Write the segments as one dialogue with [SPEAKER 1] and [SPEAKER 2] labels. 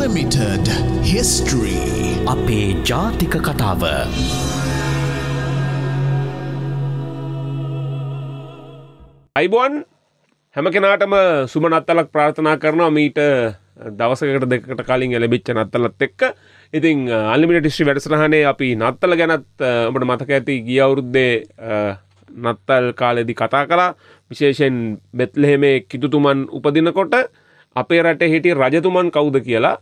[SPEAKER 1] Unlimited History අපේ ජාතික කතාව
[SPEAKER 2] අයිබුවන් හැම කෙනාටම සුම නත්තලක් ප්‍රාර්ථනා කරනවා මීට දවසකට දෙකට කලින් එලබිච්ච නත්තලත් එක්ක ඉතින් අල්ලිමිට ිස්්‍රි වැඩසරහනේ අපි නත්තල ගැනත් ඔබට මතක ඇති ගිය අවුරුද්දේ නත්තල් කාලෙදි කතා කලා විශේෂෙන් බෙත්ලහෙමේ කිතුතුමන් උපදිනකොට අපේ රට හිටිය රජතුමන් කවුද කියලා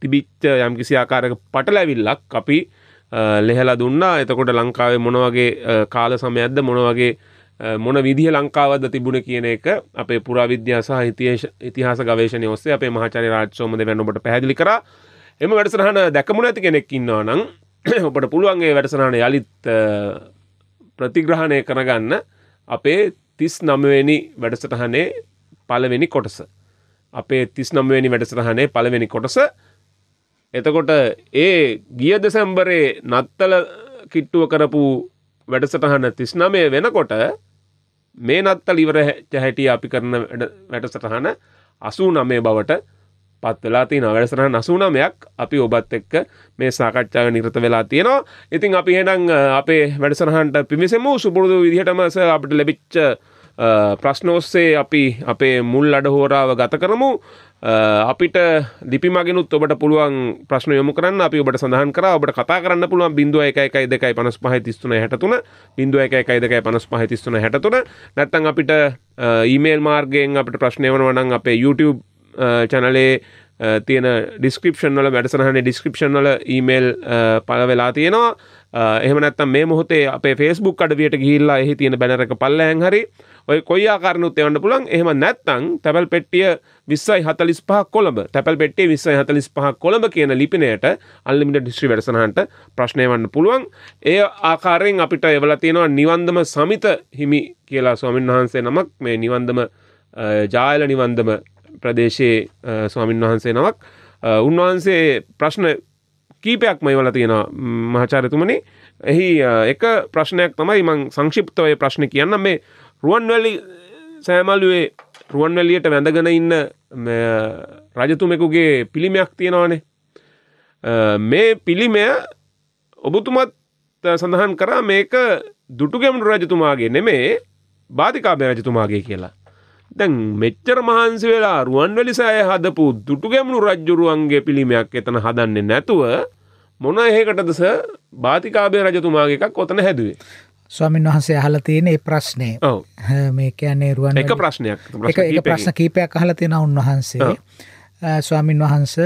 [SPEAKER 2] තිබිච්ච යම් කිසි ආකාරක පටලැවිල්ලක් අපි ලෙහල දුන්නා එතකොට ලංකාවේ මොනවගේ කාල සමයද්ද මොනවගේ මොන විදිහ ලංකාවද තිබුණ කියන එක අපේ පුරාවිද්‍යා සහ ඉතිහාස ගවේශණය ඔස්සේ අපේ මහාචාර්ය රාජසෝමද වෙනඔබට පැහැදිලි කරා එම වැඩසටහන දැකමුණ ඇති කෙනෙක් ඉන්නවා නම් ඔබට පුළුවන් ඒ වැඩසටහන යලිත් ප්‍රතිග්‍රහණය කරගන්න අපේ තිස් නමවෙනි වැඩසටහනේ පළවෙනි කොටස අපේ තිස් නම්වැනි වැඩසරහනේ පළවෙනි කොටස එතකොට ඒ ගිය දෙසැම්බරේ නත්තල කිට්ටුව කරපු වැඩසටහන තිස්නමය වෙනකොට මේ නත්තල ඉවර චැහැටිය අපි කරන වැඩසටහන අසූ නමේ බවට පත් වෙලා තියෙන වැඩසටහන අසූනමයක් අපි ඔබත් එක්ක මේ සාකච්ඡාව නිරත වෙලා තියෙනවා ඉතින් අපි හෙනම් අපේ වැඩසටහන්ට පිමිසෙමු සුපුරුදු විදිහටම අපිට ලැබිච්ච ප්‍රශ්නෝස්සේ අපි අපේ මුල් අඩහෝරාව ගත කරමු අපිට ලිපි මගෙනුත් ඔබට පුළුවන් ප්‍රශ්න යොමු කරන්න අපි ඔබට සඳහන් කර ඔබට කතා කරන්න පුළුවන් බිඳුව එක එකයි දෙකයි පනස් පහයි තිස්තුන හැටතුන බිඳුව එක එකයි දෙකයි පනස් පහයි තිස්තුන හැටතුන නැත්තං අපිට ඊමේල් මාර්ගයෙන් අපට ප්‍රශ්නය වනවනං අපේ YouTube චනලේ තියෙන ඩිස්ක්‍රපෂන් වල වැඩසනහන ඩිස්ක්‍රපෂන් වල ඊමේල් පල වෙලා තියෙනවා එහමනත්තම් මේ මොහොතේ අපේ ෆෙස්බුක් අඩවියට ගිල්ලා එහි තියෙන බැනරක පල්ලෑන් හරි ඔය කොයියා කරනුත් එවන්න පුළන් එහෙම නැත්තං තැපල් පෙට්ටිය විස්සයි හතලිස් පහ කොළඹ තැපල් පෙට්ටේ විස්සයි හතලිස් පහ කොළඹ කියන ලිපිනයට අල්ලිමිට ඩිස්ට්‍රි වැඩසනහන්ට ප්‍රශ්නය වන්න පුළුවන් ඒ ආකාරයෙන් අපිට එවල තියෙනවා නිවන්දම සමිත හිමි කියලා ස්වාමීන් වහන්සේ නමක් මේ නිවන්දම ජායල නිවන්දම ප්‍රදේශයේ ස්වාමින් වහන්සේ නමක් උන්වහන්සේ ප්‍රශ්න කීපයක්ම ඒවල තියෙනවා මහචාරතුමනි එහි එක ප්‍රශ්නයක් තමයි මං සංශිප්තවය ප්‍රශ්න කියන්න මේ රුවන්වැලි සෑමල්ුවේ රුවන්වැලියට වැඳගෙන ඉන්න රජතුමෙකුගේ පිළිමයක් තියෙනවානේ මේ පිළිමය ඔබතුමත් සඳහන් කරා මේක දුටුගැමුණු රජතුමාගේ නෙමේ බාධිකාබය රජතුමාගේ කියලා දැන් මෙච්චර මහන්සි වෙලා රුවන්වැලි සෑය හදපු දුටුගැමුණු රජ්ජුරුවන්ගේ පිළිමයක් එතන හදන්නේ නැතුව මොන එහෙකටදස බාතිකාබය රජතුමාගේ එකක් ඔතන හැදුවේ.
[SPEAKER 3] ස්වාමින් වහන්සේ අහල තියෙන ඒ ප්‍රශ්නය මේ කියන්නේ රුවන් එක ප්‍රශ්නයක් එක ප්‍රශ්න කීපයක් අහල තියෙන උන්වහන්සේ ස්වාමින් වහන්ස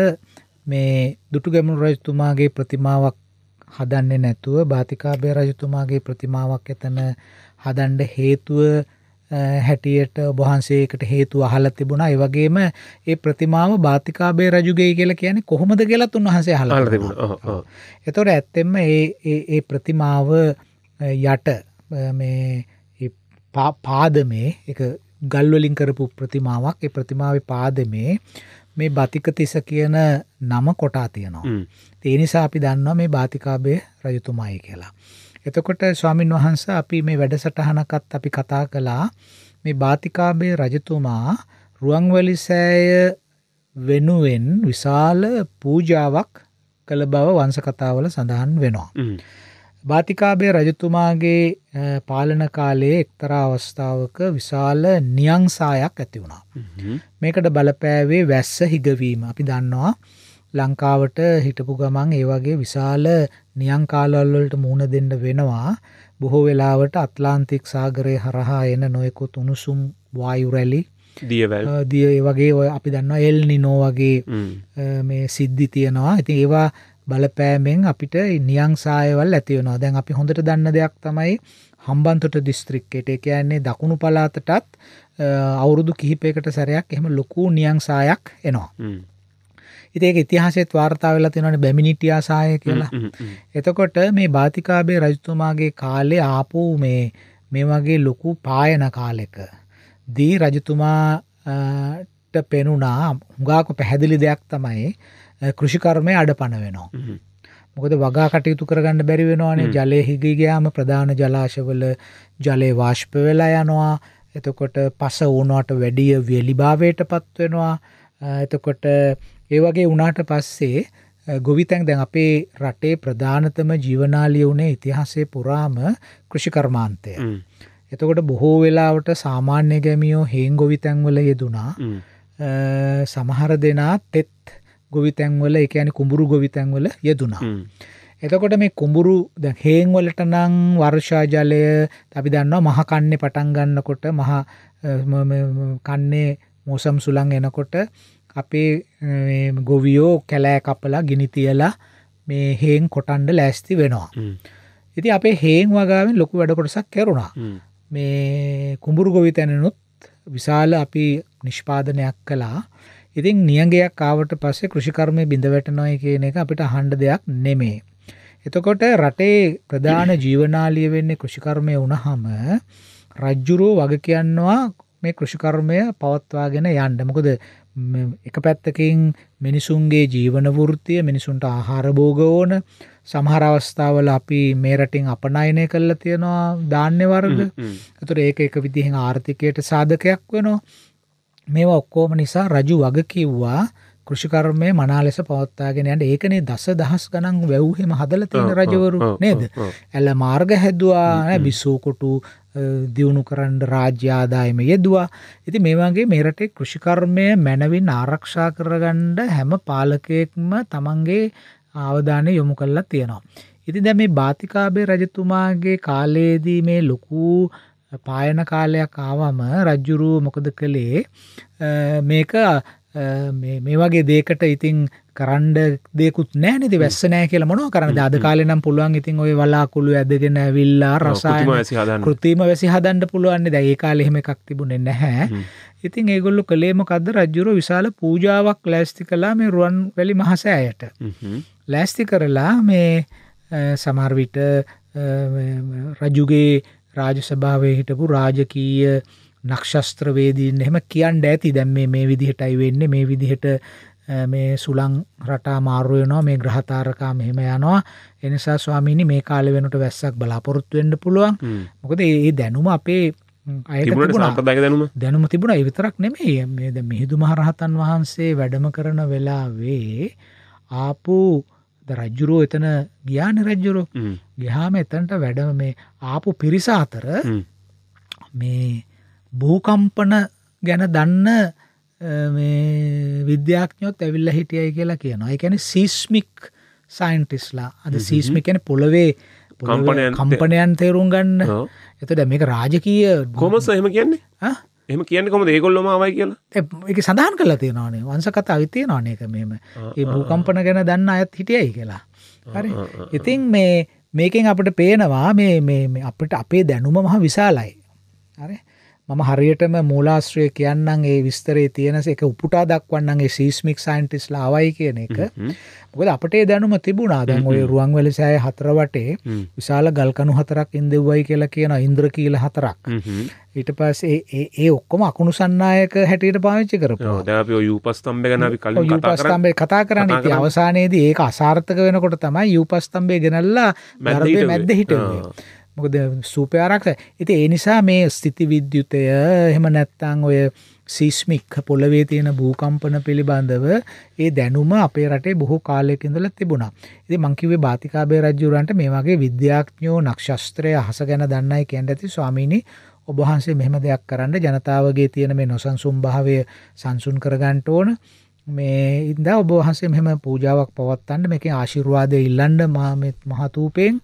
[SPEAKER 3] මේ දුටු ගැමුණු රජතුමාගේ ප්‍රතිමාවක් හදන්නේ නැතුව බාතිකාබය රජතුමාගේ ප්‍රතිමාවක් එතන හදන්ඩ හේතුව හැටියට ඔබහන්සේකට හේතු අහලා තිබුණා. ඒ වගේම ඒ ප්‍රතිමාව බාතිකාබේ රජුගේ කියලා කියන්නේ කොහොමද කියලාත් උන්වහන්සේ අහලා තිබුණා. ඔව්. ඒතොර ඇත්තෙන්ම මේ මේ ප්‍රතිමාව යට මේ පාදමේ එක ගල්වලින් කරපු ප්‍රතිමාවක් ඒ ප්‍රතිමාවේ පාදමේ මේ බතිකතිස කියන නම කොටා තියෙනවා. ඒ නිසා අපි දන්නවා මේ බාතිකාබේ රජතුමායි කියලා. එතකොට ස්වාමින් වහන්ස අපි මේ වැඩසටහනකත් අපි කතා කළා මේ බාතිකාබේ රජතුමා රුවන්වැලි සෑය වෙනුවෙන් විශාල පූජාවක් කළ බව වංශ කතාවල සඳහන් වෙනවා. බාතිකාබේ රජතුමාගේ පාලන කාලයේ එක්තරා අවස්ථාවක විශාල නියංසායක් ඇති වුණා. මේකට බලපෑවේ වැස්ස හිගවීම අපි දන්නවා ලංකාවට හිටපු ගමන් ඒ වගේ විශාල නියංකාලවල් වලට මුහුණ දෙන්න වෙනවා. බොහෝ වෙලාවට ඇට්ලාන්ටික් සාගරය හරහා එන නොයෙකුත් උණුසුම් වායු රැලි දියවැල් දිය ඒ වගේ ඔය අපි දන්නවා එල් නිනෝ වගේ මේ සිද්ධි තියෙනවා. ඉතින් ඒවා බලපෑමෙන් අපිට නියං සායවල් ඇති වෙනවා. දැන් අපි හොඳට දන්න දෙයක් තමයි හම්බන්තොට දිස්ත්‍රික්කයට. ඒ කියන්නේ දකුණු පළාතටත් අවුරුදු කිහිපයකට සැරයක් එහෙම ලොකු නියං සායක් එනවා. ඉතිඒක ඉතිහාසෙත් වාර්තා වෙලා තියෙනවන බැමිනිිටියා සාය කියලා එතකොට මේ භාතිකාබේ රජතුමාගේ කාලේ ආපු මේ මේ වගේ ලොකු පායන කාලෙක දී රජතුමාට පෙනුනා හුඟාක පැහැදිලි දෙයක් තමයි කෘෂිකර්මය අඩ පණ වෙනවා මොකද වගා කටයුතු කරගන්න බැරි වෙනවානේ ජලය හිගිගයාම ප්‍රධාන ජලාශවල ජලය වාශ්ප වෙලා යනවා එතකොට පස ඕනවාට වැඩිය වියලිභාවයට පත්වෙනවා එතකොට ඒ වගේ වුණාට පස්සේ ගොවිතැන් දැන් අපේ රටේ ප්‍රධානතම ජීවනාලිය වුණේ ඉතිහාසේ පුරාම කෘෂිකර්මාන්තය. එතකොට බොහෝ වෙලාවට සාමාන්‍ය ගැමියෝ හේන් ගොවිතැන්වල යෙදුනා සමහර දෙනා තෙත් ගොවිතැන්වල එක ඇනි කුඹුරු ගොවිතැන්වල යෙදුනා. එතකොට මේ කුඹුරු දැ හේංවලට නං වර්ෂාජලය අපි දන්නවා මහකන්නේ පටන් ගන්නකොට මහා කන්නේ මෝසම් සුළං එනකොට අපේ ගොවියෝ කැලෑ කපලා ගිනිතියලා මේ හේන් කොටන්ඩ ලෑස්ති වෙනවා. ඉති අපේ හේන් වගාවෙන් ලොකු වැඩකොටසක් කැරුණා. මේ කුඹුරු ගොවි තැනනුත් විශාල අපි නිෂ්පාදනයක් කලා ඉතින් නියගයක් ආවට පස්සේ කෘෂිකර්මය බිඳවැටනොය කියන එක අපිට හන්ඩ දෙයක් නෙමේ. එතකොට රටේ ප්‍රධාන ජීවනාලිය වෙන්නේ කෘෂිකර්මය වුණහම රජ්ජුරෝ වග කියන්නවා මේ කෘෂිකර්මය පවත්වාගෙන යන්ඩ මොකද එක පැත්තකින් මිනිසුන්ගේ ජීවන වෘත්තිය මිනිසුන්ට ආහාර භෝග ඕන සමහර අවස්ථාවල අපි මේ රටින් අපනයනය කරලා තියෙනවා ධාන්‍ය වර්ග. ඒතර ඒක එක විදිහෙන් ආර්ථිකයට සාධකයක් වෙනවා. මේවා ඔක්කොම නිසා රජු වග කිව්වා කෘෂිකර්මය මනා ලෙස පවත්තාගෙන යන්න ඒකනේ දස දහස් ගණන් වැව්හෙම හදල තියෙන රජවරු නේද. ඇල මාර්ග හැදවා බිස්සෝකොටු දියුණු කරන්න රාජ්‍ය ආදායම යෙදුවා. ඉතින් මේ වගේ මේ රටේ කෘෂිකර්මය මැනවින් ආරක්ෂා කරගන්න හැම පාලකයෙක්ම තමන්ගේ අවධානය යොමු කරලා තියෙනවා. ඉතින් දැන් මේ බාතිකාබේ රජතුමාගේ කාලයේදී මේ ලොකු පායන කාලයක් ආවම රජ්ජුරුව මොකද කළේ මේක මේ වගේ දේකට ඉතිං කරන්ඩ දෙකුත් නෑනෙති වැස්ස නෑ කියල මොන කරන අද කාලනම් පුළුවන් ඉතින් ඔය වලාකුළු ඇදගෙන විල්ලා රසා කෘතිම වැසි හදන්ඩ පුළුවන්න්නේ දැඒ කාලෙහෙම එකක් තිබුණෙ නැහැ ඉතින් ඒගොල්ලු කළේමකද රජ්ජුරු විශාල පූජාවක් ලෑස්ති කලා මේ රුවන් වැලි මහසෑයට ලෑස්ති කරලා මේ සමර්විට රජුගේ රාජසභාවය හිටපු රාජකීය නක්ෂස්ත්‍රවේදීන් එහෙම කියන්න ඇති දැම් මේ විදිහටයි වෙන්න මේ විදිහට මේ සුළං රටා මාරුවයනවා මේ ග්‍රහතාරකා මෙහෙම යනවා එනිසා ස්වාමීනි මේ කාල වෙනට වැස්සක් බලාපොරොත්තු වෙන්න පුළුවන් මොකද ඒ දැනුම අපේ දැනුම තිබුණ විතරක් නෙමේ මේද මිහිදු මහරහතන් වහන්සේ වැඩම කරන වෙලාවේ ආපු රජ්ජුරෝ එතන ගියාන රජ්ජුරෝ ගිහාම එතන්ට වැඩම මේ ආපු පිරිස අතර මේ භූකම්පන ගැන දන්න විද්‍යාඥයොත් ඇවිල්ල හිටියයි කියලා කියනවා එකැන සීස්මික් සයින්ටිස්ලා අද සීස්මිකැන පොළොවේ
[SPEAKER 1] කම්පනයන්
[SPEAKER 3] තේරුම් ගන්න එතට මේක රාජකීය කොමස
[SPEAKER 2] එහෙම කියන්නේ එම කියන කොම ඒකොල්ලොම මයි කියලා
[SPEAKER 3] එක සඳහන් කල තියෙනවානේ වන්ස කතා අවිතය නවානයක මෙම
[SPEAKER 1] ඒ භූකම්පන
[SPEAKER 3] ගැන දන්න අයත් හිටියයි කියලා හරි ඉතින් මේ මේකෙන් අපට පේනවා මේ අපට අපේ දැනුම මහ විශාලයි හරි මම හරියටම මූලාශ්‍රය කියන්නම් ඒ විස්තරේ තියෙනස එක උපුටා දක්වන්නන්ගේ සීස්මික් සයින්ටිස් ලාවයි කියන එක මොකද අපටේ දැනුම තිබුණා දැන් ඔය රුවන් වෙලසෑය හතර වටේ විශාල ගල්කනු හතරක් ඉන්දෙව්වයි කියලා කියන ඉන්ද්‍ර කියීල හතරක් ඊට පස්සේ ඒ ඔක්කොම අකුණු සන්නායක හැටියට පාවිච්චි
[SPEAKER 2] කරපු යූපස්තම්බ ගැන යූපස්තම්බේ
[SPEAKER 3] කතා කරන්න ති අවසානයේදී ඒක අසාර්ථක වෙනකොට තමයි යූපස්තම්බේ ගෙනල්ලා මැද්ද හිට මොකද සූපයාරක්ෂ ඉති ඒ නිසා මේ ස්ථිති විද්‍යුතය එහෙම නැත්තං ඔය සිස්මික් පොළවේ තියෙන භූකම්පන පිළිබඳව ඒ දැනුම අපේ රටේ බොහෝ කාලයකින්දල තිබුණා. ඉති මංකිවේ භාතිකාබේ රජ්ජුරන්ට මේ වගේ විද්‍යාඥෝ නක්ෂස්ත්‍රය හස ගැන දන්නයි කියන්න ඇති ස්වාමීණි ඔබහන්සේ මෙහම දෙයක් කරන්න ජනතාවගේ තියෙන මේ නොසන්සුම් භාවය සංසුන් කරගන්ට ඕන මේ ඉදා ඔබ වහන්සේ මෙහෙම පූජාවක් පවත්වන්න මේකෙන් ආශිර්වාදය ඉල්ලන්න මහමෙත් මහතූපෙන්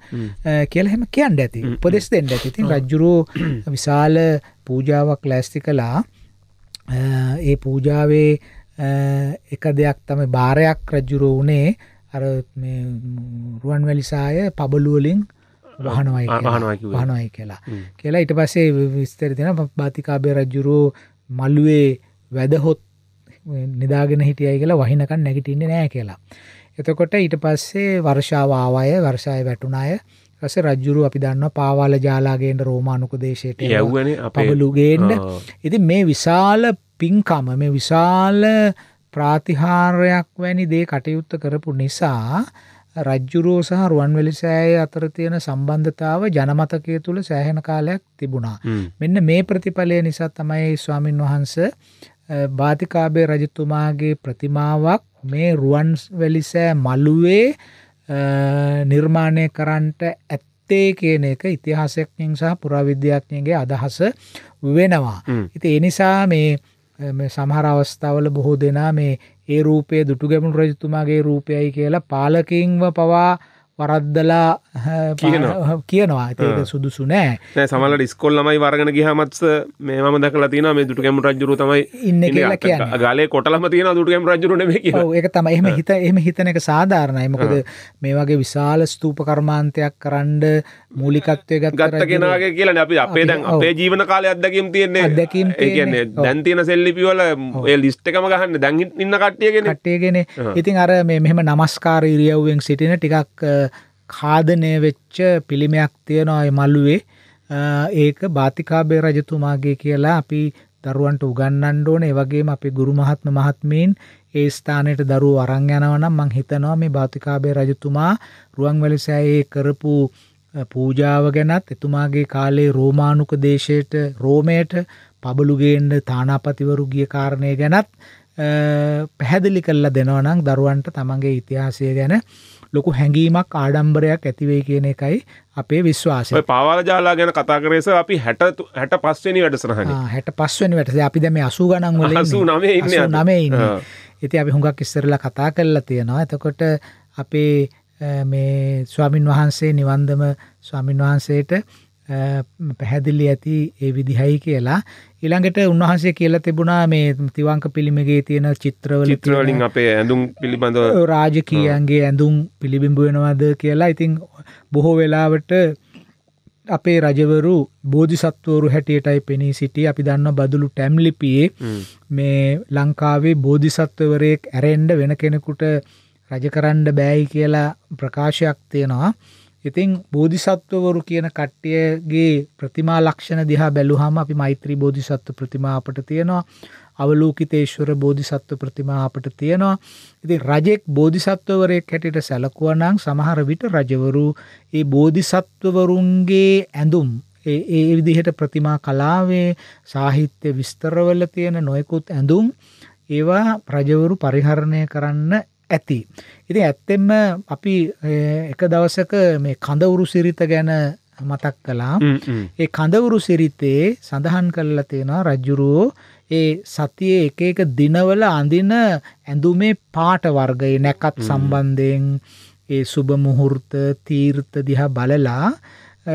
[SPEAKER 3] කියලා හැම කියන්න ඇති උපදෙස් දෙන්න ඇති. ඉතින් රජුරෝ විශාල පූජාවක් ලෑස්ති කළා. ඒ පූජාවේ එක දෙයක් තමයි බාරයක් රජුරෝ උනේ අර මේ රුවන්වැලිසාය පබළු වලින් වහනවයි කියලා. වහනවයි කියලා. කියලා ඊට පස්සේ විස්තර දෙනවා බාතිකාබේ රජුරෝ මළුවේ වැදහොත් නිදාගෙන හිටියයි කියලා වහිනකන් නැගිටින්නේ නෑ කියලා. එතකොට ඊට පස්සේ වර්ෂාව ආවය වර්ෂාය වැටුණාය පස්සේ රජ්ජුරු අපි දන්නවා පාවාල ජාලාගේෙන්ට රෝමානුක දේශයට පබලුගේන්න ඉති මේ විශාල පින්කම මේ විශාල ප්‍රාතිහාරයක් වැනි දේ කටයුත්ත කරපු නිසා රජ්ජුරෝ සහ රුවන්වැලි සෑය අතර තියෙන සම්බන්ධතාව ජනමතකය තුළ සෑහෙන කාලයක් තිබුණා. මෙන්න මේ ප්‍රතිඵලය නිසා තමයි ස්වාමින් වහන්ස බාතිකාබේ රජතුමාගේ ප්‍රතිමාවක් මේ රුවන්ස් වැලිසෑ මළුවේ නිර්මාණය කරන්නට ඇත්තේ කියන එක ඉතිහාසයක්ඥින් සහ පුරාවිද්‍යාඥයගේ අදහස වෙනවා. ඉති එනිසා මේ සමහර අවස්ථාවල බොහෝ දෙනා මේ ඒ රූපය දුටු ගැමුණු රජතුමාගේ රූපයයි කියලා පාලකින්ව පවා වරද්දලා කියනවා ඒක සුදුසු නෑ
[SPEAKER 2] සමල ඩිස්කොල්ලමයි වරගෙන ගහමත් මේ ම දකලා තින මේ දුටකැම රජරු තමයි ඉන්න ගලේ කොටලම තියන දුටකම් රජරුන
[SPEAKER 3] ඒක තම එම හිත එම හිතන එක සාධාරණයි මොකද මේ වගේ විශාල ස්තූප කර්මාන්තයක් කරන්ඩ මූලිකත්වය ගත් ගත්ත කෙනගේ
[SPEAKER 2] කියලන අපි අපේ දැන් අපේ ජීවන කාලය අදකම් තියන්නේ දැකම් කියන්නේ දැන්තියන සෙල්ලිපිවල ලිස්ටකම ගහන්න දැන් ඉන්න කට්ටියගෙන
[SPEAKER 3] කට්ටයගෙන ඉතින් අර මෙහෙම නමස්කාර ඉරියව්වෙන් සිටින ටිකක් ඛාදනය වෙච්ච පිළිමයක් තියෙනවා ඒ මළුවේ. ඒක බාතිකාබේ රජතුමාගේ කියලා අපි දරුවන්ට උගන්වන්න ඕනේ. ඒ වගේම අපේ ගුරු මහත්ම මහත්මීන් ඒ ස්ථානයට දරුවෝ අරන් යනවා නම් මං හිතනවා මේ බාතිකාබේ රජතුමා රුවන්වැලි සෑයේ කරපු පූජාව ගැනත් එතුමාගේ කාලේ රෝමානුක දේශයට රෝමයට පබළු ගේන්න තානාපතිවරු ගිය කාරණේ ගැනත් පැහැදිලි කරලා දෙනවා නම් දරුවන්ට තමන්ගේ ඉතිහාසය ගැන ලොකු හැඟීමක් ආඩම්බරයක් ඇතිවේ කියන එකයි අපේ විශ්වාස
[SPEAKER 2] පවාල ජාලා ගැන කතා කරේස අපි හැට හැට පස්වනි වැඩසරහ
[SPEAKER 3] හැට පස්වනි වැටස අපි දැම අසු ගනන් වල නමේ ඉන්න නමේ ඉන්න ඉති අපි හුඟක් ඉස්සරලා කතා කරලා තියෙනවා එතකොට අපේ මේ ස්වාමින් වහන්සේ නිවන්දම ස්වාමින් වහන්සේට පැහැදිලි ඇති ඒ විදිහයි කියලා ඊළඟට උන්වහන්සේ කියලා තිබුණා මේ තිවංක පිළිමගේ තියෙන චිත්‍රවල චිත්‍රවලින්
[SPEAKER 2] අපේ ඇඳුම් පිළිබඳව රාජකීයන්ගේ
[SPEAKER 3] ඇඳුම් පිළිබිඹු වෙනවද කියලා ඉතින් බොහෝ වෙලාවට අපේ රජවරු බෝධිසත්වවරු හැටියටයි පෙනී සිටි අපි දන්න බදුලු ටැම්ලිපියේ මේ ලංකාවේ බෝධිසත්වවරයෙක් ඇරෙන්ඩ වෙන කෙනෙකුට රජකරන්ඩ බෑයි කියලා ප්‍රකාශයක් තියෙනවා ඉතින් බෝධිසත්වවරු කියන කට්ටියගේ ප්‍රතිමා ලක්ෂණ දිහා බැලුවාම අපි මෛත්‍රී බෝධිසත්ව ප්‍රතිමා අපට තියෙනවා අවලෝකිතේශ්වර බෝධිසත්ව ප්‍රතිමා අපට තියෙනවා ඉතින් රජෙක් බෝධිසත්වවරයෙක් හැටියට සැලකුවා නම් සමහර විට රජවරු ඒ බෝධිසත්වවරුන්ගේ ඇඳුම් ඒ ඒ විදිහට ප්‍රතිමා කලාවේ සාහිත්‍ය විස්තරවල තියෙන නොයෙකුත් ඇඳුම් ඒවා රජවරු පරිහරණය කරන්න ඇති. ඉතින් ඇත්තෙන්ම අපි එක දවසක මේ කඳවුරු සිරිත ගැන මතක් කළා. ඒ කඳවුරු සිරිතේ සඳහන් කරලා තියෙනවා රජුරෝ ඒ සතියේ එක එක දිනවල අඳින ඇඳුමේ පාට වර්ගයේ නැකත් සම්බන්ධයෙන් ඒ සුබ මුහුර්ත තීර්ථ දිහා බලලා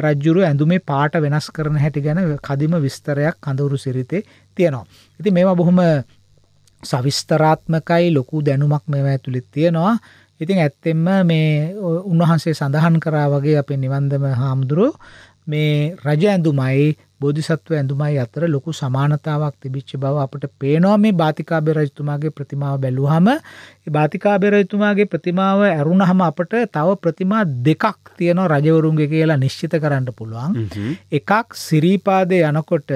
[SPEAKER 3] රජ්ජුරු ඇඳුමේ පාට වෙනස් කරන හැටි ගැන කදිම විස්තරයක් කඳවුරු සිරිතේ තියෙනවා. ඉතින් මේවා බොහොම සවිස්තරාත්මකයි ලොකු දැනුමක් මෙව ඇතුළෙත් තියෙනවා ඉතින් ඇත්තෙම මේ උන්වහන්සේ සඳහන් කරා වගේ අපේ නිවන්දම හාමුදුරු මේ රජ ඇඳුමයි බෝධිසත්ව ඇඳුමයි අතර ලොකු සමානතාවක් තිබිච්ච බව අපට පේනවා මේ බාතිකාබේ රජතුමාගේ ප්‍රතිමාව බැලුවහම ඒ බාතිකාබේ රජතුමාගේ ප්‍රතිමාව ඇරුණහම අපට තව ප්‍රතිමා දෙකක් තියෙනවා රජවරුන්ගේ කියලා නිශ්චිත කරන්න පුළුවන් එකක් සිරීපාදේ යනකොට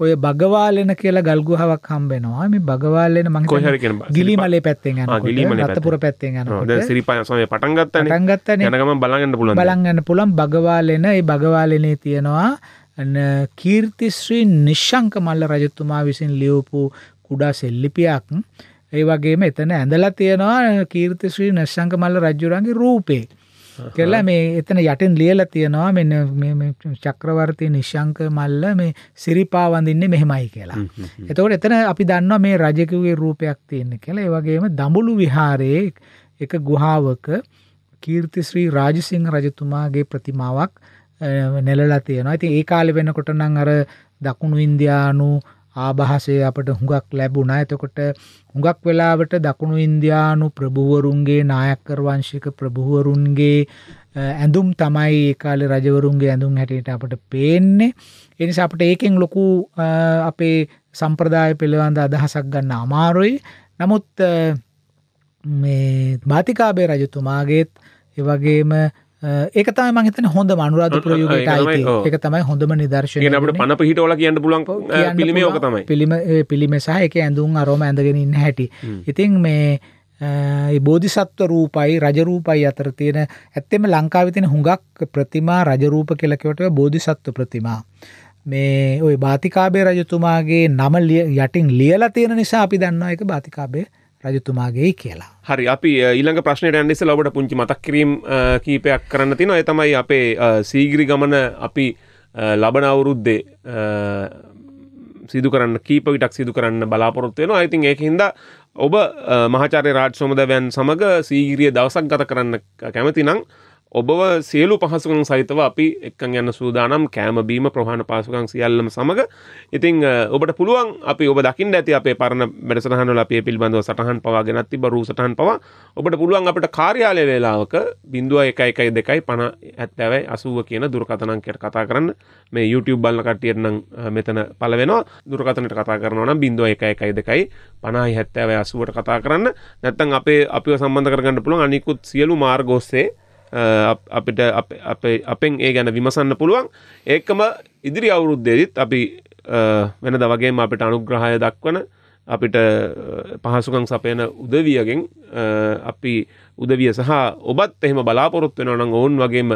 [SPEAKER 3] ඔය බගවාලෙන කියලා ගල්ගුහාවක් හම්බෙනවා මේ බගවාලෙන මං ගිලිමලේ පැත්තෙන් යනකොට රත්තරපුර පැත්තෙන් යනකොට
[SPEAKER 2] සිරිපායන සමය පටන් ගත්තානේ පටන් ගත්තානේ යනකම බලන්න පුළුවන් බලන්
[SPEAKER 3] ගන්න පුළුවන් බගවාලෙන ඒ බගවාලෙනේ තියෙනවා කීර්තිශ්‍රී නිශ්ශංක මල්ල රජතුමා විසින් ලියවපු කුඩා සෙල්ලිපියක් ඒ වගේම එතන ඇඳලා තියෙනවා කීර්තිශ්‍රී නිශ්ශංක මල්ල රජුරන්ගේ රූපේ කරලා මේ එතන යටින් ලියලා තියෙනවා මෙන්න මේ චක්‍රවර්ති නිශ්ශංක මල්ල මේ සිරිපා වඳින්නේ මෙහෙමයි කියලා. එතකොට එතන අපි දන්නවා මේ රජකගේ රූපයක් තියෙන කියලා. ඒ වගේම දඹුලු විහාරයේ එක ගුහාවක කීර්තිශ්‍රී රාජසිංහ රජතුමාගේ ප්‍රතිමාවක් නෙලලා තියෙනවා. ඉතින් ඒ කාලේ වෙනකොට නම් අර දකුණු ඉන්දියානු ආභාසය අපට හුඟක් ලැබුණා. එතකොට හුඟක් වෙලාවට දකුණු ඉන්දියානු ප්‍රභූවරුන්ගේ නායක්කර වංශික ප්‍රභූවරුන්ගේ ඇඳුම් තමයි ඒ කාලේ රජවරුන්ගේ ඇඳුම් හැටියට අපට පේන්නේ. ඒ නිසා අපිට ඒකෙන් ලොකු අපේ සම්ප්‍රදාය පිළිබඳ අදහසක් ගන්න අමාරුයි. නමුත් මේ භාතිකාබේ රජතුමාගේත් ඒ වගේම ඒක තමයි මං හිතන්නේ හොඳ අනුරාධපුර යුගයට අයිති ඒක තමයි හොඳම නිදර්ශනය. කියන්නේ අපිට
[SPEAKER 2] පණ පිහිටවල කියන්න පුළුවන්
[SPEAKER 3] පිළිමේ ඕක තමයි. පිළිම පිළිම සහ ඒකේ ඇඳුම් අරෝම ඇඳගෙන ඉන්න හැටි. ඉතින් මේ බෝධිසත්ව රූපයි රජරූපයි අතර තියෙන ඇත්තෙම ලංකාවේ තියෙන හුඟක් ප්‍රතිමා රජරූප කියලා කියවට බෝධිසත්ව ප්‍රතිමා මේ ওই බාතිකාබේ රජතුමාගේ නම යටින් ලියලා තියෙන නිසා අපි දන්නවා ඒක බාතිකාබේ රජතුමාගේ කියලා.
[SPEAKER 2] හරි අපි ඊළඟ ප්‍රශ්නයට ඇන්ඩෙස ලබට පුංචි මතක් කිරීම් කීපයක් කරන්න තින ඔය තමයි අපේ සීගිරි ගමන අපි ලබන අවුරුද්දේ සිදු කරන්න කීප විටක් සිදු කරන්න බලාපොරොත්වයෙන අයිතින් ඒක හිද ඔබ මහචාරය රාජ් සොමදවයන් සමඟ සීගිරිය දවසක් ගත කරන්න කැමති නං ඔබව සියලු පහසුකම් සහිතව අපි එක්කන් යන්න සූදානම් කෑම බීම ප්‍රහණ පාසුකම් සියල්ලම සමග ඉතින් ඔබට පුළුවන් අපි ඔබ දකින්න ඇති අපේ පරණ වැඩසටහන් වල අපි පිළිබඳව සටහන් පවා ගෙනත් තිබ්බ රූ සටහන් පවා ඔබට පුළුවන් අපිට කාර්යාලය වේලාවක 0112 50 කියන දුරකථන අංකයට කතා කරන්න මේ YouTube බලන කට්ටියට නම් මෙතන පළ වෙනවා දුරකථනට කතා කරනවා නම් 0112 50 70 80ට කතා කරන්න නැත්නම් අපේ අපිව සම්බන්ධ කරගන්න පුළුවන් අනිකුත් සියලු මාර්ග ඔස්සේ අපිට අපෙන් ඒ ගැන විමසන්න පුළුවන් ඒකම ඉදිරි අවුරුද්දේදත් අපි වෙනද වගේම අපිට අනුග්‍රහය දක්වන අපිට පහසුකං සපයන උදවියගෙන් අපි උදවිය සහ ඔබත් එහෙම බලාපොරොත් වෙන නම් ඔවුන් වගේම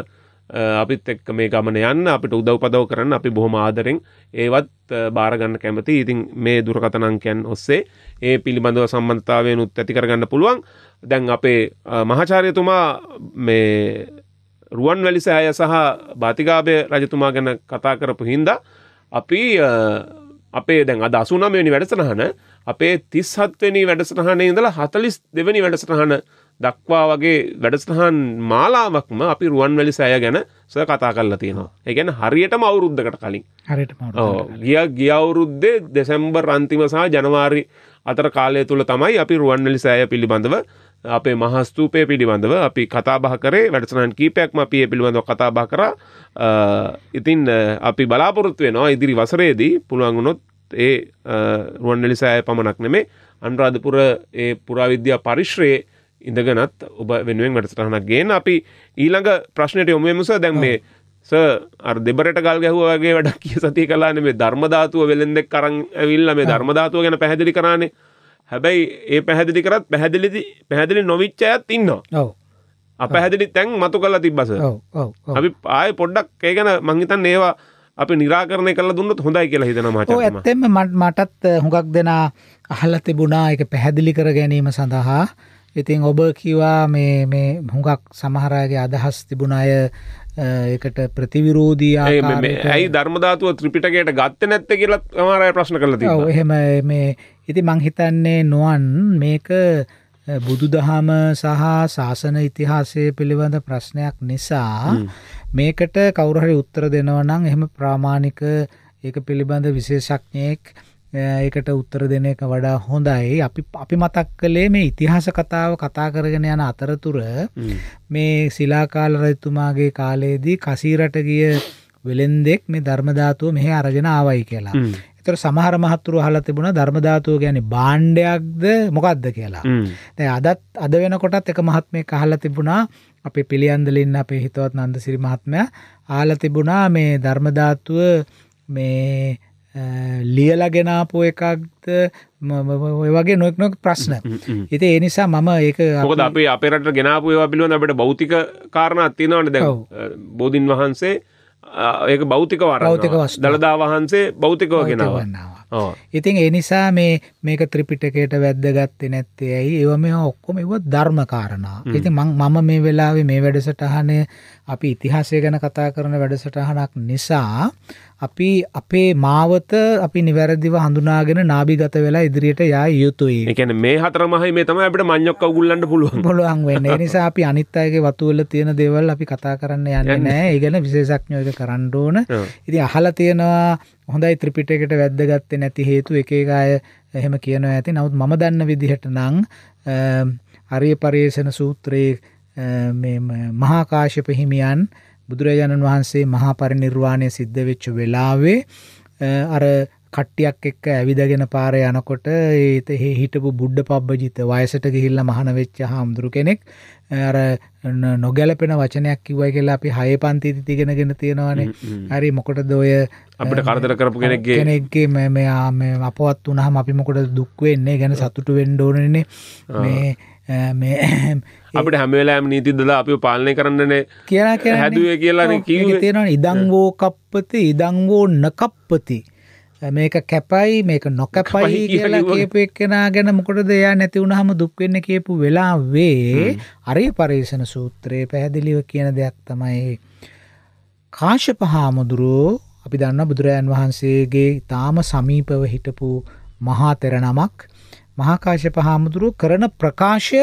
[SPEAKER 2] අපිත් එක්ක මේ ගමන යන්න අපිට උදව්පදව කරන්න අපි බොහොම ආදරෙන් ඒවත් බාරගන්න කැමති ඉතින් මේ දුරකතනංකයන් ඔස්සේ ඒ පිළිබඳව සම්බන්ධතාවයෙන් උත් ඇති කරගන්න පුළුවන් දැන් අපේ මහාචාර්යතුමා මේ රුවන් වැලිස අය සහ බාතිගාබය රජතුමා ගැන කතා කරපු හින්දා අපි අපේ දැන් අද අසුනමයනි වැඩසටහන අපේ තිස්හත්වනි වැඩසටහනේ ඉඳලා හතලිස් දෙවැනි වැඩසටහන දක්වා වගේ වැඩසටහන් මාලාවක්ම අපි රුවන් වැලි සෑය ගැන ස කතා කරලා තියෙනවා ඒගැන හරියටම අවුරුද්ධකට කලින් ගිය ගිය අවුරුද්දේ දෙසැම්බර් අන්තිම සහ ජනවාරි අතර කාලය තුළ තමයි අපි රුවන් වැලි සෑය පිළිබඳව අපේ මහස්තූපය පිළිබඳව අපි කතාබහ කරේ වැඩසනන් කීපයක්ම අපි ඒ පිළිබඳව කතාබා කර ඉතින් අපි බලාපොරොත්තු වෙනවා ඉදිරි වසරේදී පුළුවන්ගුණොත් ඒ රුවන්වැලි සෑය පමණක් නෙමේ අන්රාධපුර ඒ පුරාවිද්‍යා පරිශ්‍රයේ ඉඳගනත් ඔබ වෙනුවෙන් වැඩසටහනක් ගේෙන් අපි ඊළඟ ප්‍රශ්නයට යොමුමුස දැන් මේ ස අර දෙබරට ගල් ගැහුවගේ වැඩ කිය සති කලාන මේ ධර්මධාතුව වෙළෙන් දෙක් කරන් ඇවිල්ල මේ ධර්මධාතුව ගැන පැහැදිලි කරන්නේ හැබැයි ඒ පැහැදිලි කරත් පැහැදිලි පැහැදිලි නොවිච්චයත් ඉන්නවා අපැහැදිලි තැන් මතු කලා තිබ්බස අපි ආය පොඩ්ඩක් ඒ ගැන මංහිතන් ඒවා අපි නිරාකරණය කල දුන්නත් හොඳයි කියලා හිතන මට ඇත්තෙම
[SPEAKER 3] මටත් හුඟක් දෙනා අහල තිබුණා එක පැහැදිලි කර ගැනීම සඳහා ඉතින් ඔබ කිවා මේ මේ හුඟක් සමහරගේ අදහස් තිබුණ අය ඒකට ප්‍රතිවිරෝධී ඇයි
[SPEAKER 2] ධර්මධාතුව ත්‍රිපිටකයට ගත්ත නැත්ත කියලා මරය ප්‍රශ්න කලති එහෙම
[SPEAKER 3] මේ ඉති මංහිතන්නේ නොවන් මේක බුදුදහම සහ ශාසන ඉතිහාසය පිළිබඳ ප්‍රශ්නයක් නිසා මේකට කවුරහරි උත්තර දෙනවනම් එහෙම ප්‍රාමාණික ඒක පිළිබඳ විශේෂඥයෙක් ඒකට උත්තර දෙන එක වඩා හොඳයි අපි අපි මතක් කළේ මේ ඉතිහාස කතාව කතා කරගෙන යන අතරතුර මේ සිලාකාල රජතුමාගේ කාලයේදී කසීරට ගිය වෙළෙන්දෙක් මේ ධර්මධාතුව මෙහි අරගෙන ආවයි කියලා. එතකොට සමහර මහත්තුරු අහලා තිබුණා ධර්මධාතුව කියන්නේ භාණ්ඩයක්ද මොකක්ද කියලා. දැන් අදත් අද වෙනකොටත් එක මහත්මයෙක් අහලා තිබුණා අපේ පිළියන්දලින් අපේ හිතවත් නන්දසිරි මහත්මයා ආලා තිබුණා මේ ධර්මධාතුව මේ ලියලා ගෙනාපු එකක්ද ඔය වගේ නොක් නොක් ප්‍රශ්න ඉති ඒ නිසා මම ඒක මොකද
[SPEAKER 2] අපි අපේරට ගෙනාපු ඒවා පිළිබඳ අපට භෞතික කාරණ අත්තිනවට දැ බෝධීන් වහන්සේ ඒක බෞතික වර භෞතික දළදා වහන්සේ භෞතිකව ගෙනවන්නවා
[SPEAKER 3] ඉතින් ඒ නිසා මේ මේක ත්‍රිපිටකයට වැද්දගත්තේ නැත්තේ ඇයි ඒව මේ ඔක්කොම ඒව ධර්මකාරණා. ඉතින් මම මේ වෙලාවේ මේ වැඩසටහන අපි ඉතිහාසය ගැන කතා කරන වැඩසටහනක් නිසා අපි අපේ මාවත අපි නිවැරදිව හඳුනාගෙන නාභිගත වෙලා ඉදිරියට යා යුතුයි.
[SPEAKER 2] ඒ කියන්නේ මේ හතර මහයි මේ තමයි අපිට මඤ්ඤොක්ක උගුල්ලන්න පුළුවන්. පුළුවන් වෙන්නේ. ඒ නිසා
[SPEAKER 3] අපි අනිත් අයගේ වතු වල තියෙන දේවල් අපි කතා කරන්න යන්නේ නැහැ. ඒ ගැන විශේෂඥයෝ එක කරන්න ඕන. ඉතින් අහලා තියෙනවා හොඳයි ත්‍රිපිටකයට වැද්දගත්තේ නැති හේතු එක එක අය එහෙම කියනවා ඇති. නමුත් මම දන්න විදිහට නම් අරිය පරිේෂණ සූත්‍රයේ මේ මහා කාශ්‍යප හිමියන් බුදුරජාණන් වහන්සේ මහා පරිනිර්වාණය සිද්ධ වෙච්ච වෙලාවේ අර කට්ටියක් එක්ක ඇවිදගෙන පාරේ යනකොට ඒ හිටපු බුද්ධ පබ්බජිත වයසට ගිහිල්ලා මහාන වෙච්ච හාමුදුරු කෙනෙක් අර නොගැලපෙන වචනයක් කිව්වයි කියලා අපි හය පන්තිති තිගෙනගෙන තියෙනවානේ. හරි මොකටද ඔය අපිට කරදර කරපු කෙනෙක්ගේ කෙනෙක්ගේ මේ මෙයා මේ අපවත් වුණාම අපි මොකටද දුක් වෙන්නේ? ගැන සතුටු වෙන්න ඕනනේ. මේ මේ
[SPEAKER 2] අපට හැමවෙලාම නීති දලා අපි පාලනය කරන්නනේ කියලා හැදුවේ කියලා තියෙනවා ඉදංගෝ
[SPEAKER 3] කප්පති ඉදංගෝ නකප්පති මේක කැපයි මේක නොකැපයි කියලා කියපු එක්කෙනා ගැන මොකටද එයා නැති වුනහම දුක් වෙන්න කියපු වෙලාවේ අරිය පරේෂණ සූත්‍රයේ පැහැදිලිව කියන දෙයක් තමයි කාශ්‍යප හාමුදුරුවෝ අපි දන්න බුදුරජාන් වහන්සේගේ ඊටාම සමීපව හිටපු මහා තෙර නමක් මහා කාශ්‍යප හාමුදුරුවෝ කරන ප්‍රකාශය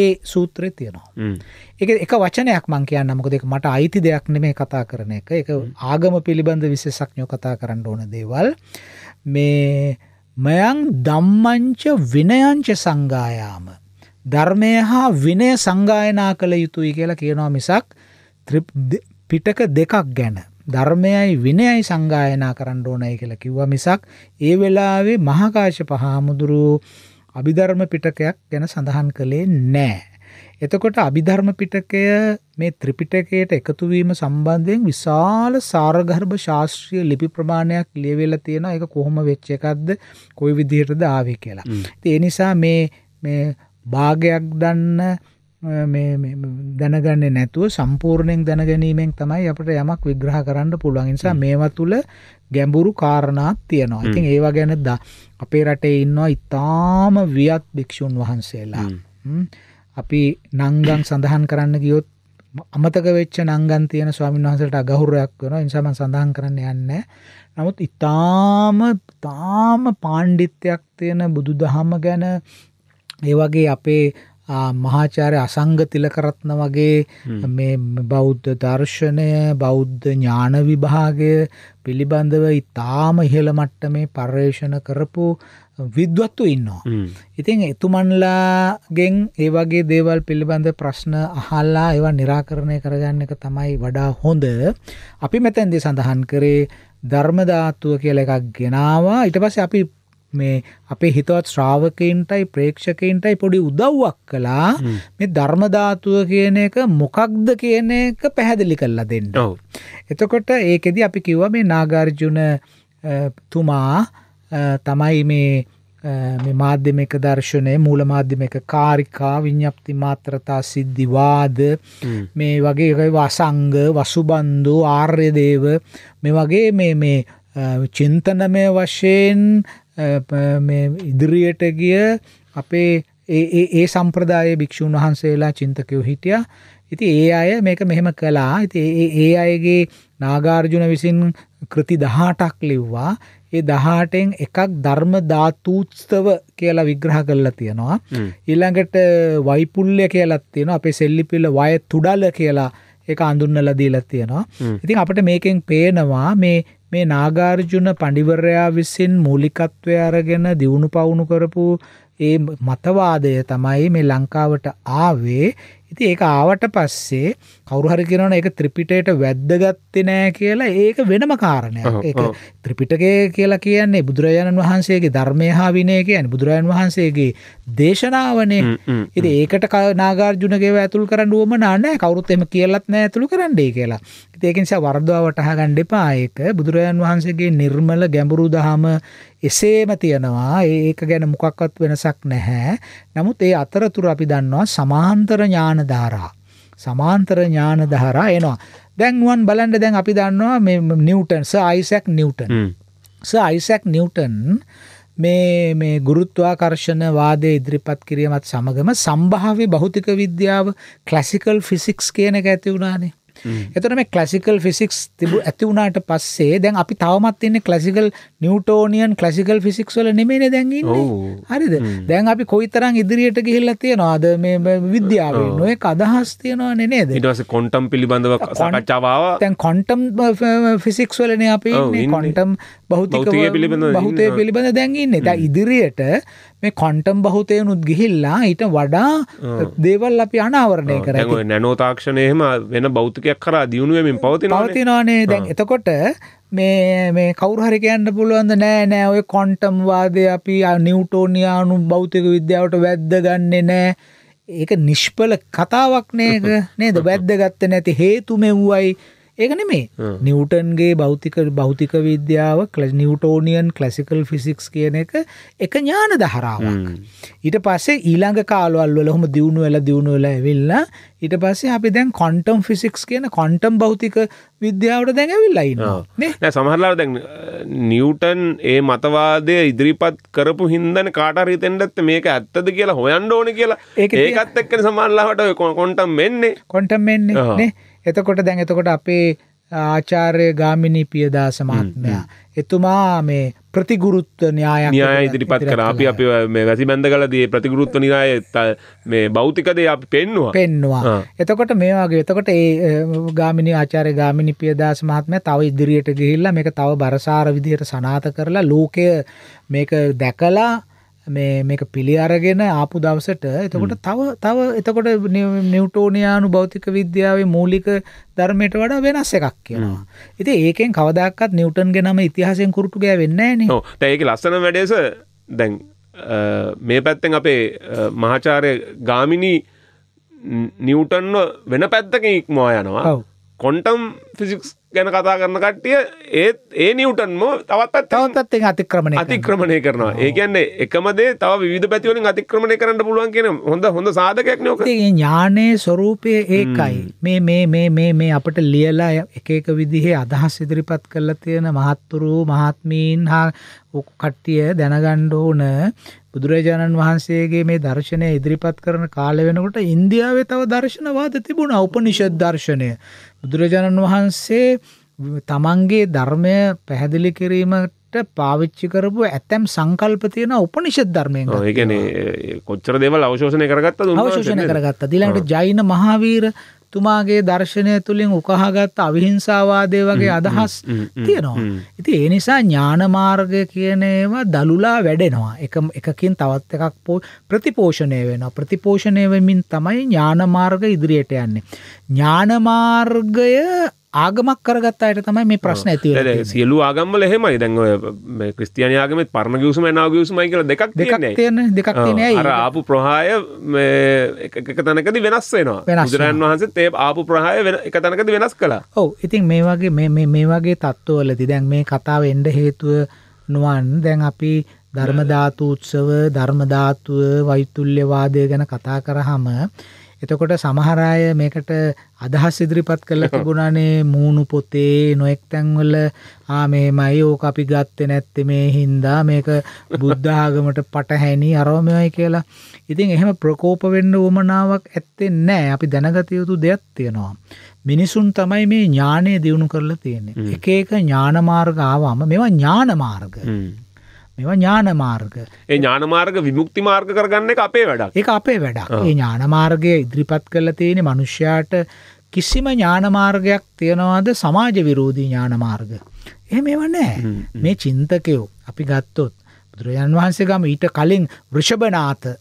[SPEAKER 3] ඒ සූත්‍රය තියෙනවා එක එක වචනයක් මං කියන්න මොකද එක මට අයිති දෙයක් නෙමේ කතා කරන එක එක ආගම පිළිබඳ විශේෂඥෝ කතා කරන්න ඕන දේවල් මේ මයං දම්මංච විනයංච සංගායාම ධර්මය හා විනය සංගායනා කළ යුතුයි කියලා කියනවා මිසක් පිටක දෙකක් ගැන ධර්මයයි විනයයි සංගායනා කරන්න ඕනයි කියලා කිව්වා මිසක් ඒ වෙලාවේ මහාකාශ පහාමුදුරුවෝ අභිධර්ම පිටකයක් ගැන සඳහන් කළේ නෑ. එතකොට අභිධර්ම පිටකය මේ ත්‍රිපිටකයට එකතුවීම සම්බන්ධයෙන් විශාල සාරගර්භ ශාස්ත්‍රීය ලිපි ප්‍රමාණයක් ලියවෙලා තියෙනවා ඒක කොහොම වෙච්ච එකක්ද කොයි විදිහටද ආවේ කියලා. ඉතින් ඒ නිසා මේ මේ භාගයක් දන්න දැනගන්නේ නැතුව සම්පූර්ණයෙන් දැනගැනීමෙන් තමයි අපට යමක් විග්‍රහ කරන්න පුළුවන් නිසා මේවා තුළ ගැඹුරු කාරණාත් තියෙනවා. ඉතින් ඒවා ගැන ද අපේ රටේ ඉන්නවා ඉතාම වියත් භික්ෂුන් වහන්සේලා. අපි නංගන් සඳහන් කරන්න ගියොත් අමතක වෙච්ච නංගන් තියෙන ස්වාමීන් වහන්සේට අගෞරවයක් වෙනවා. ඒ නිසා මම සඳහන් කරන්න යන්නේ නමුත් ඉතාම තාම පාණ්ඩිත්‍යයක් තියෙන බුදුදහම ගැන ඒ වගේ අපේ මහාචාරය අසංග තිලකරත්න වගේ මේ බෞද්ධ දර්ශනය බෞද්ධ ඥාන විභාගය පිළිබඳව ඉතාම ඉහළ මට්ටමේ පර්යේෂණ කරපු විද්වත්තු ඉන්නවා. ඉතින් එතුමන්ලාගෙන් ඒ වගේ දේවල් පිළිබඳ ප්‍රශ්න අහල්ලා ඒවා නිරාකරණය කරගන්න එක තමයි වඩා හොඳ. අපි මෙතැන්දි සඳහන් කරේ ධර්මධාත්තුව කියල එකක් ගෙනවා ඉට පස්ස අපි මේ අපේ හිතවත් ශ්‍රාවකයන්ටයි ප්‍රේක්ෂකයන්ටයි පොඩි උදව්වක් කළා මේ ධර්ම ධාතුව කියන එක මොකක්ද කියන එක පැහැදිලි කරලා දෙන්න. ඔව්. එතකොට ඒකෙදි අපි කිව්වා මේ නාගార్జుන තුමා තමයි මේ මේ මාධ්‍යමික දර්ශනය මූල මාධ්‍යමික කාරිකා විඤ්ඤප්ති මාත්‍රතා සිද්ධිවාද මේ වගේ වසංග වසුබන්දු ආර්යදේව මේ වගේ මේ මේ චින්තනමය වශයෙන් ඉදිරියට ගිය අපේ ඒ සම්ප්‍රදාය භික්‍ෂූන් වහන්සේලා චින්තකයෝ හිටිය ඉති ඒ අය මේක මෙහෙම කලා ඇති ඒ අයගේ නාගාර්ජුන විසින් කෘති දහටක් ලිව්වා ඒ දහටෙන් එකක් ධර්ම ධාතූත්ස්තව කියලා විග්‍රහ කරලා තියෙනවා ඊළඟට වයිපුල්ලය කියලත් තියෙන අපේ සෙල්ලිපිල්ල වය තුඩල කියලා එක අඳුන්නල දීලා තියෙනවා ඉතින් අපට මේකෙන් පේනවා මේ මේ නාගාර්ජුන පඬිවරයා විසින් මූලිකත්වය අරගෙන දියුණු පවුණු කරපු ඒ මතවාදය තමයි මේ ලංකාවට ආවේ ඉති ඒක ආවට පස්සේ කවරුහරි කියනවන එක ත්‍රිපිටයට වැද්දගත්තේ නෑ කියලා ඒක වෙනම කාරණය ඒ ත්‍රිපිටකය කියලා කියන්නේ බුදුරජාණන් වහන්සේගේ ධර්මය හා විනය කියන බුදුරජන් වහන්සේගේ දේශනාවනේ ඉති ඒකට නාගාර්ජුනගේ ඇතුල් කරන්න ුවම නානෑ කවරුත් එම කියලත් නෑ ඇතුළු කරන්නේ කියලා ඒකනිසා වර්දවාවට හගණ්ඩ පායක බුදුරජන් වහන්සේගේ නිර්මල ගැඹුරු දහම එසේම තියෙනවා ඒක ගැන මොකක්වත් වෙනසක් නැහැ නමුත් ඒ අතරතුර අපි දන්නවා සමාන්තර ඥාන ධාරා. සමාන්තර ඥාන ධාරා එනවා. දැන් නුවන් බලන්න දැන් අපි දන්නවා මේ Newton sir Isaac Newton. Sir Isaac Newton මේ මේ ගුරුත්වාකර්ෂණ වාදය ඉදිරිපත් කිරීමත් සමගම සම්භාව්‍ය භෞතික විද්‍යාව ක්ලැසිකල් ෆිසික්ස් කියන එක ඇති වුණානේ. Mm. එතන මේ කලසිකල් ෆිසික්ස් තිබු ඇති වුණාට පස්සේ දැන් අපි තවමත් ඉන්නේ කලසිකල් නිව්ටෝනියන් කලසිකල් ෆිසික්ස් වල නෙමෙයිනේ දැන් ඉන්නේ හරිද mm. දැන් අපි කොයිතරම් ඉදිරියට ගිහිල්ලා තියනවාද මේ විද්‍යාවේ නොඑක අදහස් තියනවනේ නේද
[SPEAKER 2] ඊට පස්සේ කොන්ටම් පිළිබඳව සාකච්ඡාව ආවා දැන්
[SPEAKER 3] කොන්ටම් ෆිසික්ස් වලනේ අපි ඉන්නේ කොන්ටම් භෞතික පිළිබඳ බහුතය පිළිබඳ දැන්ගන්න ත ඉදිරියට මේ කොන්ටම් බහුතයනුත් ගිහිල්ලා ඊට වඩා දේවල් අපි අනාවරණය කර
[SPEAKER 2] නැනෝතාක්ෂණයම වෙන බෞතිකයක් කර දියුණුවමින් පවති පවතිනානේ දැන්
[SPEAKER 3] එතකොට මේ කවුරහරි කියන්න පුළුවන්ද නෑ නෑ ඔය කොන්ටම් වාදය අපි නිවටෝනියානු භෞතික විද්‍යාවට වැද්ද ගන්නේ නෑ ඒක නිෂ්පල කතාවක් නේක නේද වැද්ද ගත්ත නැති හේතු මෙව්වයි ඒගන මේ නිවටන්ගේ බෞතික භෞතික විද්‍යාව කල නිවටෝනියන් කලසිකල් ෆිසික්ස් කියන එක එක ඥාන දහරාවක් ඊට පස්සේ ඊළඟ කාලවල් වල හොම දියුණු වෙලා දියුණු වෙලා ඇවිල්ලා ඊට පස්සේ අපි දැන් කොන්ටම් ෆිසික්ස් කියන කොන්ටම් භෞතික විද්‍යාවට දැන් ඇවිල්ලා ඉන්නවා
[SPEAKER 2] සමහරලා දැන් නිවටන් ඒ මතවාදය ඉදිරිපත් කරපු හින්දන කාටරීතෙන්ටත් මේක ඇත්තද කියලා හොයන්න ඕන කියලා ඒකත් එක්කන සමල්ලාවට කොන්ටම් වෙන්නේ
[SPEAKER 3] කොන්ටම් වෙන්නේ එතකොට දැන් එතකොට අපේ ආචාර්ය ගාමිණී පියදාස මහත්මයා එතුමා මේ ප්‍රතිගුරුත්ව න්‍යාය න්‍යාය ඉදිරිපත් කරා අපි
[SPEAKER 2] අපි මේ වැසිබැඳ කළදී ප්‍රතිගුරුත්ව න්‍යාය මේ භෞතික දේ අපි පෙන්නවා පෙන්නවා
[SPEAKER 3] එතකොට මේ වගේ එතකොට ඒ ගාමිණී ආචාර්ය ගාමිණී පියදාස මහත්මයා තව ඉදිරියට ගිහිල්ලා මේක තව බරසාර විදිහට සනාථ කරලා ලෝකය මේක දැකලා මේ මේක පිළි අරගෙන ආපු දවසට එතකොට තව තව එතකොට නිවටෝනයානු භෞතික විද්‍යාවේ මූලික ධර්මයට වඩා වෙනස් එකක් කියනවා. ඉතින් ඒකෙන් කවදක්වත් නිවටන් ගෙනම ඉතිහාසයෙන් කුරුටු ගෑවෙන්නේ නැහැ
[SPEAKER 1] නේ.
[SPEAKER 2] ඒක ලස්සන වැඩේස දැන් මේ පැත්තෙන් අපේ මහාචාර්ය ගාමිණී නිවටන්ව වෙන පැත්තක ඉක්මවා යනවා. කොන්ටම් ෆිසික්ස් ගැන කතා කරන කට්ටිය ඒත් ඒ නිවටන්ම තවත්
[SPEAKER 3] තවතත් අතික්‍රමණ
[SPEAKER 2] අතික්‍රමණය කරනවා ඒකන්නේ එකමදේ තව විධ පැතිවලින් අතික්‍රමණය කරන්න පුළුවන් කියෙන හොඳ හොඳ
[SPEAKER 3] සාධකයක් නොක ඥානය ස්වරූපය ඒකයි මේ මේ මේ මේ මේ අපට ලියලා එකක විදිහේ අදහස් ඉදිරිපත් කරලා තියෙන මහත්තුරු මහත්මීන් හා කට්ටිය දැනගණ්ඩ ඕන බුදුරජාණන් වහන්සේගේ මේ දර්ශනය ඉදිරිපත් කරන කාල වෙනකොට ඉන්දියාවේ තව දර්ශනවාද තිබුණ උපනිෂද් දර්ශනය බුදුරජාණන් වහන්සේ තමන්ගේ ධර්මය පැහැදිලි කිරීමට අපිට පාවිච්චි කරපු ඇතැම් සංකල්ප තියෙන උපනිෂද් ධර්මයෙන් ගන්න.
[SPEAKER 2] ඒ කියන්නේ කොච්චර දේවල් අවශෝෂණය කරගත්තද
[SPEAKER 3] උන්වහන්සේ? අවශෝෂණය කරගත්තා. ඊළඟට ජෛන මහාවීර තුමාගේ දර්ශනය තුළින් උකහාගත් අවිහිංසාවාදය වගේ අදහස් තියෙනවා. ඉති ඒ නිසා ඥානමාර්ගය කියන ඒවා දළුලා වැඩෙනවා එක එකකින් තවත් එකක් පෝ ප්‍රතිපෝෂණය වෙන ප්‍රතිපෝෂණය වෙමින් තමයි ඥානමාර්ග ඉදිරියට යන්නේ. ඥානමාර්ගය ආගමක් කරගත් අයට තමයි මේ ප්‍රශ්න ඇති
[SPEAKER 2] සියලු ආගම්වල එහෙමයි දැන් ඔය ක්‍රිස්තියානි ආගමෙත් පරණ ගිවිසුම එනවා ගිවිසුමයි කියලා දෙකක් තියෙනවා තියෙන
[SPEAKER 3] දෙකක් තියෙනවා අර ආපු
[SPEAKER 2] ප්‍රහාය මේ එක තැනකදී වෙනස් වෙනවා බුදුරන් වහන්සේත් ඒ ආපු ප්‍රහාය එක තැනකදී වෙනස් කළා
[SPEAKER 3] ඔව් ඉතින් මේ වගේ මේ මේ මේ වගේ තත්ත්වවලදී දැන් මේ කතාව එන්න හේතුව නොවන් දැන් අපි ධර්ම ධාතු උත්සව ධර්ම ධාතුව වෛතුල්‍යවාදය ගැන කතා කරාම එතකොට සමහර අය මේකට අදහස් ඉදිරිපත් කළා තිබුණානේ මූණු පොතේ නොඑක් තැන්වල ආ මේමයි ඕක අපි ගත්තේ නැත්තේ මේ හින්දා මේක බුද්ධ ආගමට පටහැනි අරව මේවයි කියලා. ඉතින් එහෙම ප්‍රකෝප වෙන්න උවමනාවක් ඇත්තේ නැහැ. අපි දැනගත යුතු දෙයක් තියෙනවා. මිනිසුන් තමයි මේ ඥානය දිනු කරලා තියෙන්නේ. එක එක ඥාන මාර්ග ආවම මේවා ඥාන මාර්ග. මේවා ඥානමාර්ග.
[SPEAKER 2] ඒ ඥානමාර්ග විමුක්ති මාර්ග කරගන්න එක අපේ වැඩක්. ඒක
[SPEAKER 3] අපේ වැඩක්. ඒ ඥානමාර්ගය ඉදිරිපත් කරලා තියෙන මිනිස්යාට කිසිම ඥානමාර්ගයක් තියනවාද සමාජ විරෝධී ඥානමාර්ග. එහෙම ඒව නැහැ. මේ චින්තකයෝ අපි ගත්තොත් බුදුරජාන් වහන්සේ ගම ඊට කලින් වෘෂභනාථ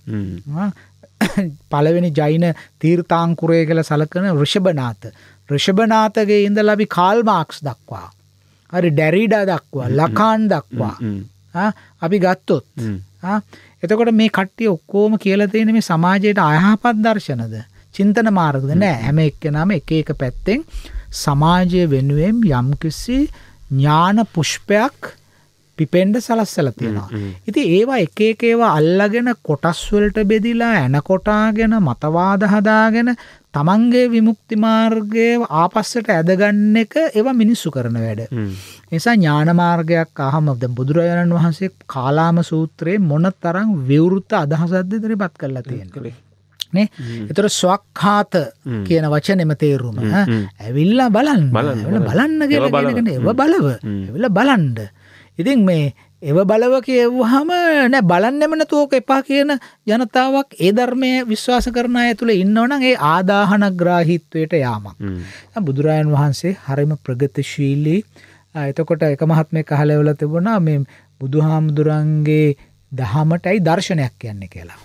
[SPEAKER 3] පළවෙනි ජෛන තීර්ථාංකුරය කියලා සලකන වෘෂභනාථ ෘෂභනාථගේ ඉඳලා අපි කාල් මාක්ස් දක්වා හරි ඩැරිඩා දක්වා ලකාන් දක්වා අපි ගත්තොත් එතකොට මේ කට්ටිය ඔක්කෝම කියලා තියෙන මේ සමාජයට අයහපත් දර්ශනද චින්තන මාර්ගද නෑ හැම එක්කෙනාම එක එක පැත්තෙන් සමාජය වෙනුවෙන් යම්කිසි ඥාන පුෂ්පයක් පිපෙන්ඩ සලස්සල තියෙනවා. ඉති ඒවා එක එකේවා අල්ලගෙන කොටස්වලට බෙදිලා ඇනකොටාගෙන මතවාද හදාගෙන තමන්ගේ විමුක්ති මාර්ගය ආපස්සට ඇදගන්න එක ඒව මිනිස්සු කරන වැඩ. නිසා ඥානමාර්ගයක් අහමද බුදුරජාණන් වහන්සේ කාලාම සූත්‍රයේ මොන තරං විවෘත අදහසද්ද දරිපත් කරලා තියෙන් කළේ. නේ එතොට ස්වක්හාත කියන වචනෙම තේරුම
[SPEAKER 1] ඇවිල්ලා
[SPEAKER 3] බලන් බලන්න කියලා ඒව බලව ඇවිල බලන්ඩ. ඉතින් මේ එව බලව කියවුවහම නෑ බලන්නෙම නැතුවක එපා කියන ජනතාවක් ඒ ධර්මයේ විශ්වාස කරන අය තුල ඉන්නවනම් ඒ ආදාහනග්‍රාහීත්වයට යාමක්. බුදුරජාන් වහන්සේ හරිම ප්‍රගතිශීලී එතකොට එක මහත්මයෙක් අහලා තිබුණා මේ බුදුහාමුදුරන්ගේ දහමටයි දර්ශනයක් කියන්නේ කියලා.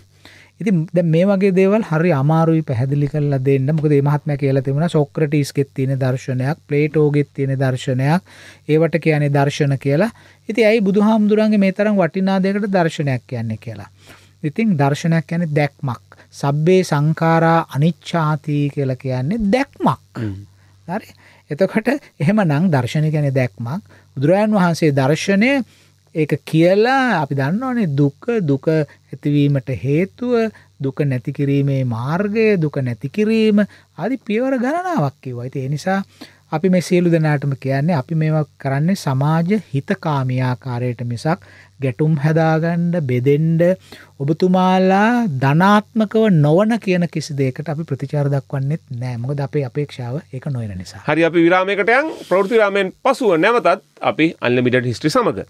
[SPEAKER 3] ඉතින් දැන් මේ වගේ දේවල් හරි අමාරුයි පැහැදිලි කරලා දෙන්න. මොකද මේ මහත්මයා කියලා තිබුණා සොක්‍රටිස්ගෙත් තියෙන දර්ශනයක්, ප්ලේටෝගෙත් තියෙන දර්ශනයක්, ඒවට කියන්නේ දර්ශන කියලා. ඉතින් ඇයි බුදුහාමුදුරන්ගේ මේ තරම් වටිනා දෙයකට දර්ශනයක් කියන්නේ කියලා. ඉතින් දර්ශනයක් කියන්නේ දැක්මක්. සබ්බේ සංඛාරා අනිච්ඡාති කියලා කියන්නේ දැක්මක්. හරි. එතකොට එහෙමනම් දර්ශනය කියන්නේ දැක්මක්. බුදුරජාන් වහන්සේ දර්ශනය ඒක කියලා අපි දන්නවනේ දුක දුක ඇතිවීමට හේතුව දුක නැතිකිරීමේ මාර්ගය දුක නැතිකිරීම අදි පියවර ගණනාවක් කිව්වා. ඉතින් ඒ නිසා අපි මේ සියලු දෙනාටම කියන්නේ අපි මේවා කරන්නේ සමාජ හිතකාමී ආකාරයට මිසක් ගැටුම් හදාගන්න බෙදෙන්න ඔබතුමාලා ධනාත්මකව නොවන කියන කිසි දෙයකට අපි ප්‍රතිචාර දක්වන්නෙත් නෑ. මොකද අපේ අපේක්ෂාව ඒක නොවන නිසා.
[SPEAKER 2] හරි අපි විරාමයකට යන් ප්‍රවෘත්ති විරාමයෙන් පසුව නැවතත් අපි අන්ලිමිටඩ් හිස්ටරි සමග